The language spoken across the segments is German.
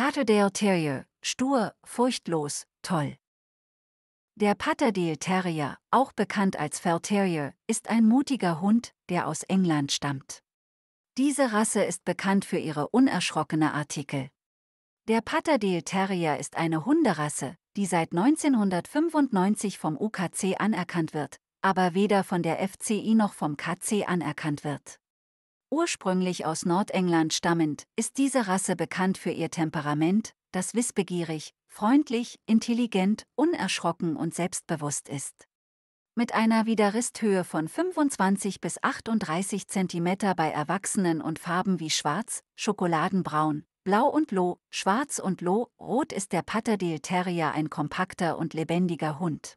Pater del Terrier, stur, furchtlos, toll. Der Pater del Terrier, auch bekannt als Fell Terrier, ist ein mutiger Hund, der aus England stammt. Diese Rasse ist bekannt für ihre unerschrockene Artikel. Der Pater del Terrier ist eine Hunderasse, die seit 1995 vom UKC anerkannt wird, aber weder von der FCI noch vom KC anerkannt wird. Ursprünglich aus Nordengland stammend, ist diese Rasse bekannt für ihr Temperament, das wissbegierig, freundlich, intelligent, unerschrocken und selbstbewusst ist. Mit einer Widerristhöhe von 25 bis 38 cm bei Erwachsenen und Farben wie Schwarz, Schokoladenbraun, Blau und Loh, Schwarz und Loh, Rot ist der Patterdale Terrier ein kompakter und lebendiger Hund.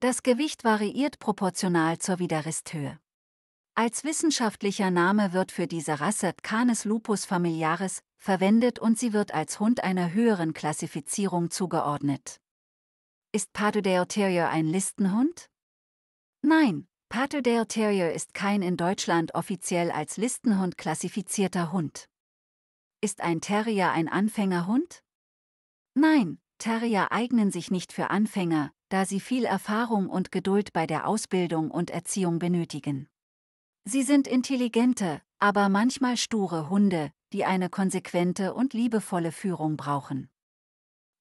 Das Gewicht variiert proportional zur Widerristhöhe. Als wissenschaftlicher Name wird für diese Rasse Canis lupus familiaris verwendet und sie wird als Hund einer höheren Klassifizierung zugeordnet. Ist Padoudale Terrier ein Listenhund? Nein, Padoudale Terrier ist kein in Deutschland offiziell als Listenhund klassifizierter Hund. Ist ein Terrier ein Anfängerhund? Nein, Terrier eignen sich nicht für Anfänger, da sie viel Erfahrung und Geduld bei der Ausbildung und Erziehung benötigen. Sie sind intelligente, aber manchmal sture Hunde, die eine konsequente und liebevolle Führung brauchen.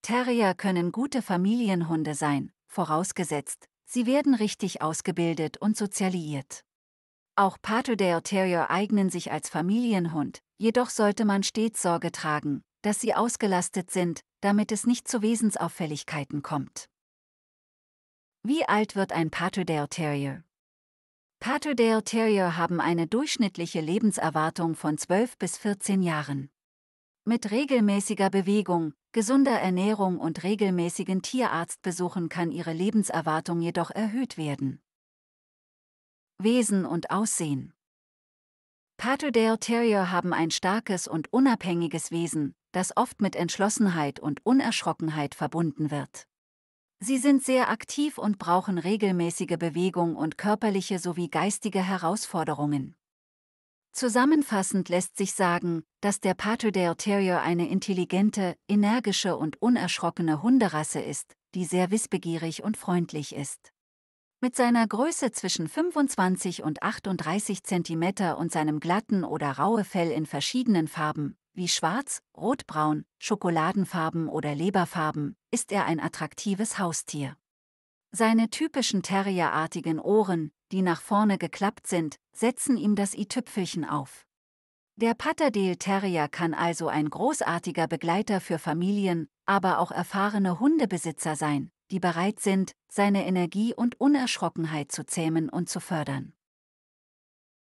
Terrier können gute Familienhunde sein, vorausgesetzt, sie werden richtig ausgebildet und sozialisiert. Auch Patterdale Terrier eignen sich als Familienhund, jedoch sollte man stets Sorge tragen, dass sie ausgelastet sind, damit es nicht zu Wesensauffälligkeiten kommt. Wie alt wird ein Patterdale Terrier? Patterdale Terrier haben eine durchschnittliche Lebenserwartung von 12 bis 14 Jahren. Mit regelmäßiger Bewegung, gesunder Ernährung und regelmäßigen Tierarztbesuchen kann ihre Lebenserwartung jedoch erhöht werden. Wesen und Aussehen Patterdale Terrier haben ein starkes und unabhängiges Wesen, das oft mit Entschlossenheit und Unerschrockenheit verbunden wird. Sie sind sehr aktiv und brauchen regelmäßige Bewegung und körperliche sowie geistige Herausforderungen. Zusammenfassend lässt sich sagen, dass der Pater Terrier eine intelligente, energische und unerschrockene Hunderasse ist, die sehr wissbegierig und freundlich ist. Mit seiner Größe zwischen 25 und 38 cm und seinem glatten oder raue Fell in verschiedenen Farben, wie schwarz, rotbraun, Schokoladenfarben oder Leberfarben, ist er ein attraktives Haustier. Seine typischen terrierartigen Ohren, die nach vorne geklappt sind, setzen ihm das i-Tüpfelchen auf. Der Patterdale Terrier kann also ein großartiger Begleiter für Familien, aber auch erfahrene Hundebesitzer sein, die bereit sind, seine Energie und Unerschrockenheit zu zähmen und zu fördern.